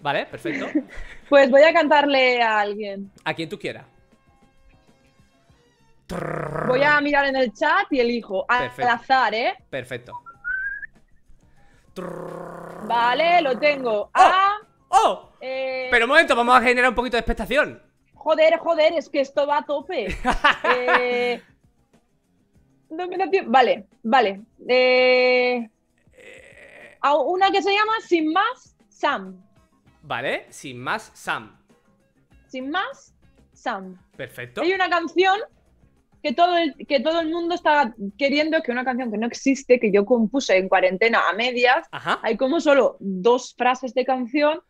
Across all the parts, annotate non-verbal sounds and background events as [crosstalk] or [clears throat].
Vale, perfecto. [laughs] pues voy a cantarle a alguien. A quien tú quieras. Voy a mirar en el chat y elijo. Al azar, ¿eh? Perfecto. Vale, lo tengo. ¡Oh! A. ¡Oh! Eh, Pero un momento, vamos a generar un poquito de expectación. Joder, joder, es que esto va a tope. [laughs] Eh, vale, vale. Eh, a una que se llama Sin más, Sam. ¿Vale? Sin más, Sam. Sin más, Sam. Perfecto. Hay una canción que todo el, que todo el mundo está queriendo, que una canción que no existe, que yo compuse en cuarentena a medias. Hay como solo dos frases de canción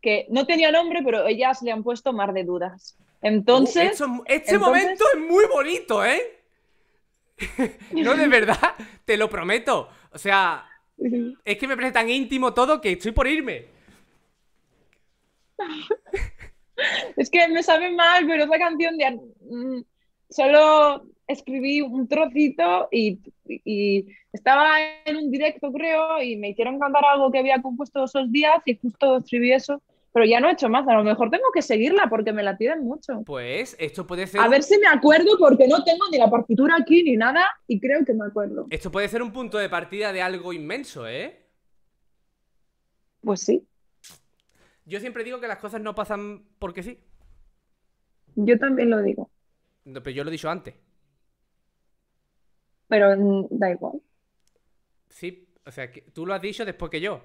que no tenía nombre, pero ellas le han puesto Mar de Dudas. Entonces. Oh, este momento es muy bonito, ¿eh? [laughs] no, de [laughs] verdad, te lo prometo. O sea, es que me parece tan íntimo todo que estoy por irme. [laughs] es que me sabe mal, pero esa canción de... Mm, solo escribí un trocito y, estaba en un directo, creo, y me hicieron cantar algo que había compuesto esos días y justo escribí eso. Pero ya no he hecho más, a lo mejor tengo que seguirla porque me la piden mucho. Pues esto puede ser. A ver si me acuerdo porque no tengo ni la partitura aquí ni nada y creo que me acuerdo. Esto puede ser un punto de partida de algo inmenso, ¿eh? Pues sí. Yo siempre digo que las cosas no pasan porque sí. Yo también lo digo. pero yo lo he dicho antes. Pero mm, da igual. Sí, o sea, que tú lo has dicho después que yo.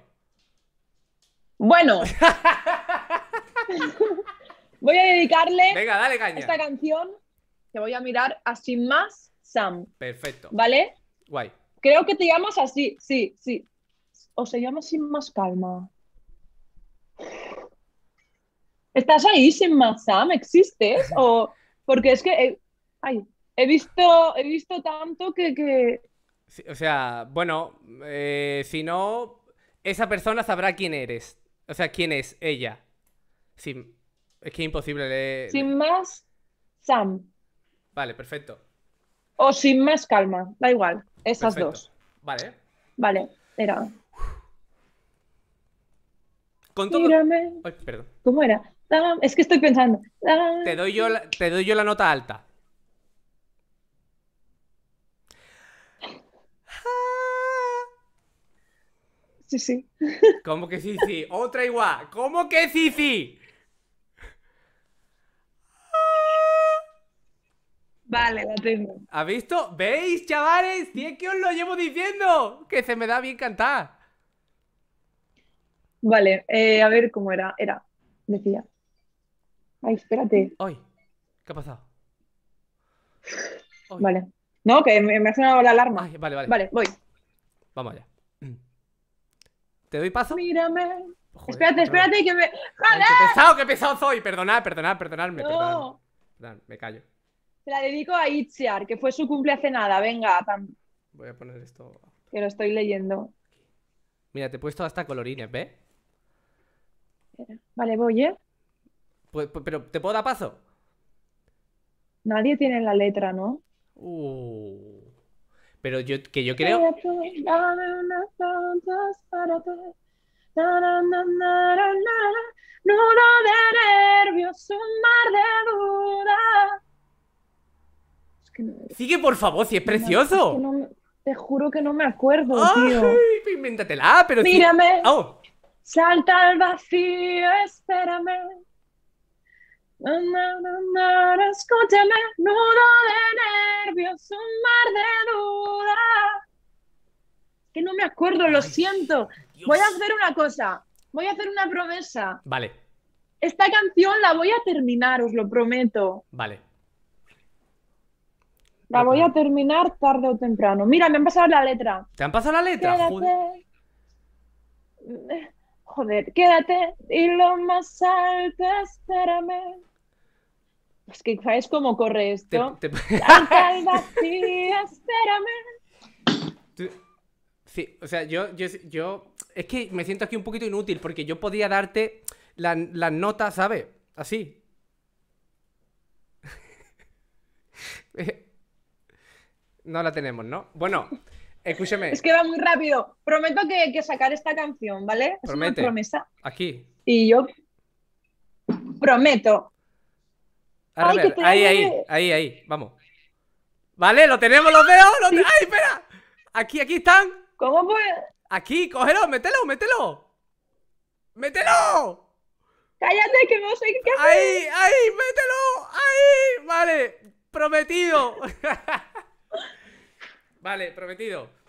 Bueno. [laughs] [laughs] voy a dedicarle Venga, esta canción que voy a mirar así más Sam. Perfecto. ¿Vale? Guay. Creo que te llamas así, sí, sí. O se llama sin más calma. ¿Estás ahí sin más Sam? ¿Existes? O porque es que he, he visto he visto tanto que, que... o sea, bueno, eh, si no esa persona sabrá quién eres, o sea, quién es ella. Sin, es que es imposible leer. Sin más Sam. Vale, perfecto. O sin más calma, da igual, esas dos. Vale. Vale, era. Con ¿Cómo era? es que estoy pensando. Te, doy yo la, nota alta. Ah. Sí, sí. ¿Cómo que sí, sí? Otra igual. ¿Cómo que sí, sí? Vale, la tengo. ¿Ha visto? ¿Veis, chavales? Si que os lo llevo diciendo, que se me da bien cantar. Vale, eh, a ver cómo era. Era, decía. Ay, espérate. Hoy. ¿Qué ha pasado? Vale. No, que me, ha sonado la alarma. vale, vale. Vale, voy. Vamos allá. [clears throat] ¿Te doy paso? Mírame. espérate, espérate, que me. ¡Joder! ¡Qué pesado, qué pesado soy! Perdonad, perdonad, perdonadme. Perdón, me callo. Se la dedico a Itziar, que fue su cumple hace nada. Venga, tan... Voy a poner esto. Que lo estoy leyendo. Mira, te he puesto hasta colorines, ¿ves? Vale, voy, ¿eh? Pues, pues, pero te puedo dar paso. Nadie tiene la letra, ¿no? Uh. Pero yo que yo creo. nervios, un mar de Sigue, por favor, si es precioso. te juro que no me acuerdo, Ay, tío. Pues invéntatela, pero. Mírame. Salta al vacío, espérame. escúchame, nudo de nervios, un mar de duda. Que no me acuerdo, lo siento. Voy a hacer una cosa, voy a hacer una promesa. Vale. Esta canción la voy a terminar, os lo prometo. Vale. La voy a terminar tarde o temprano. Mira, me han pasado la letra. ¿Te han pasado la letra? joder, quédate y lo más alto, espérame. Es que sabes cómo corre esto. Te, [laughs] espérame. Sí, o sea, yo, yo, yo, Es que me siento aquí un poquito inútil porque yo podía darte las la notas, ¿sabes? Así. [laughs] no la tenemos, ¿no? Bueno. Escúcheme. Es que va muy rápido. Prometo que, que sacar esta canción, ¿vale? Es promesa. Aquí. Y yo prometo. ahí, ahí, ahí, ahí, vamos. ¿Vale? ¿Lo tenemos ¿Lo veo. ¡Ay, espera! Aquí, aquí están. ¿Cómo puede? Aquí, cógelo, mételo, mételo. ¡Mételo! Cállate que no sé qué hacer. ¡Ahí, ahí, mételo! ¡Ahí! Vale, prometido. [laughs] Vale, prometido.